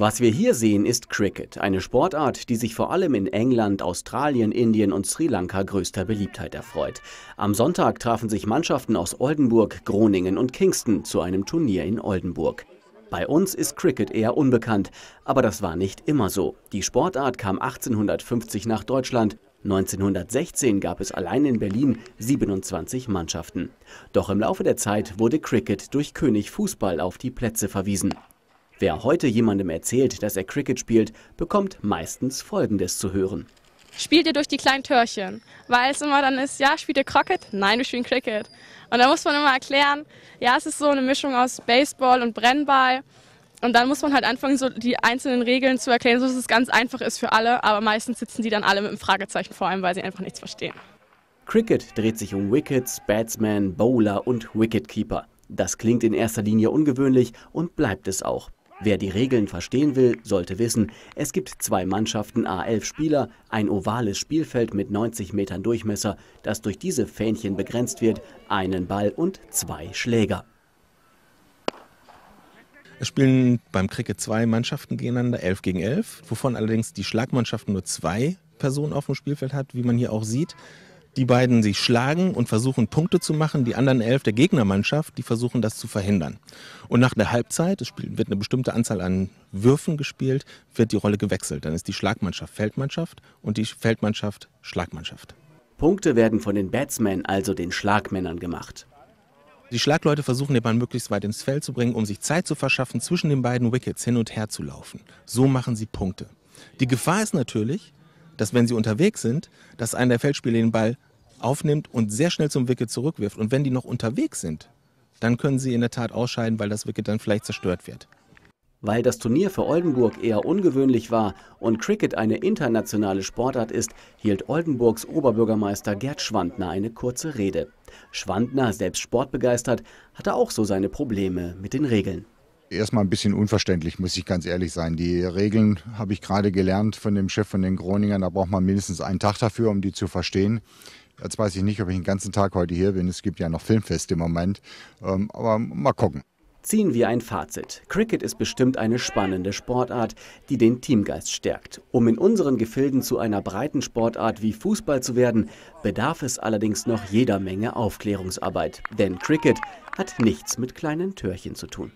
Was wir hier sehen, ist Cricket, eine Sportart, die sich vor allem in England, Australien, Indien und Sri Lanka größter Beliebtheit erfreut. Am Sonntag trafen sich Mannschaften aus Oldenburg, Groningen und Kingston zu einem Turnier in Oldenburg. Bei uns ist Cricket eher unbekannt, aber das war nicht immer so. Die Sportart kam 1850 nach Deutschland 1916 gab es allein in Berlin 27 Mannschaften. Doch im Laufe der Zeit wurde Cricket durch König Fußball auf die Plätze verwiesen. Wer heute jemandem erzählt, dass er Cricket spielt, bekommt meistens Folgendes zu hören. Spielt ihr durch die kleinen Türchen? weil es immer dann ist, ja, spielt ihr Crockett? Nein, wir spielen Cricket. Und da muss man immer erklären, ja, es ist so eine Mischung aus Baseball und Brennball. Und dann muss man halt anfangen, so die einzelnen Regeln zu erklären, sodass es ganz einfach ist für alle. Aber meistens sitzen die dann alle mit einem Fragezeichen vor allem, weil sie einfach nichts verstehen. Cricket dreht sich um Wickets, Batsmen, Bowler und Wicketkeeper. Das klingt in erster Linie ungewöhnlich und bleibt es auch. Wer die Regeln verstehen will, sollte wissen, es gibt zwei Mannschaften A11 Spieler, ein ovales Spielfeld mit 90 Metern Durchmesser, das durch diese Fähnchen begrenzt wird, einen Ball und zwei Schläger. Es spielen beim Cricket zwei Mannschaften gegeneinander, 11 gegen 11, wovon allerdings die Schlagmannschaft nur zwei Personen auf dem Spielfeld hat, wie man hier auch sieht die beiden sich schlagen und versuchen Punkte zu machen. Die anderen elf der Gegnermannschaft, die versuchen das zu verhindern. Und nach der Halbzeit, es wird eine bestimmte Anzahl an Würfen gespielt, wird die Rolle gewechselt. Dann ist die Schlagmannschaft Feldmannschaft und die Feldmannschaft Schlagmannschaft. Punkte werden von den Batsmen, also den Schlagmännern, gemacht. Die Schlagleute versuchen den Ball möglichst weit ins Feld zu bringen, um sich Zeit zu verschaffen, zwischen den beiden Wickets hin und her zu laufen. So machen sie Punkte. Die Gefahr ist natürlich, dass wenn sie unterwegs sind, dass einer der Feldspieler den Ball aufnimmt und sehr schnell zum Wicket zurückwirft. Und wenn die noch unterwegs sind, dann können sie in der Tat ausscheiden, weil das Wicket dann vielleicht zerstört wird. Weil das Turnier für Oldenburg eher ungewöhnlich war und Cricket eine internationale Sportart ist, hielt Oldenburgs Oberbürgermeister Gerd Schwandner eine kurze Rede. Schwandner, selbst sportbegeistert, hatte auch so seine Probleme mit den Regeln erstmal ein bisschen unverständlich, muss ich ganz ehrlich sein. Die Regeln habe ich gerade gelernt von dem Chef von den Groningern. Da braucht man mindestens einen Tag dafür, um die zu verstehen. Jetzt weiß ich nicht, ob ich den ganzen Tag heute hier bin. Es gibt ja noch Filmfest im Moment. Ähm, aber mal gucken. Ziehen wir ein Fazit. Cricket ist bestimmt eine spannende Sportart, die den Teamgeist stärkt. Um in unseren Gefilden zu einer breiten Sportart wie Fußball zu werden, bedarf es allerdings noch jeder Menge Aufklärungsarbeit. Denn Cricket hat nichts mit kleinen Türchen zu tun.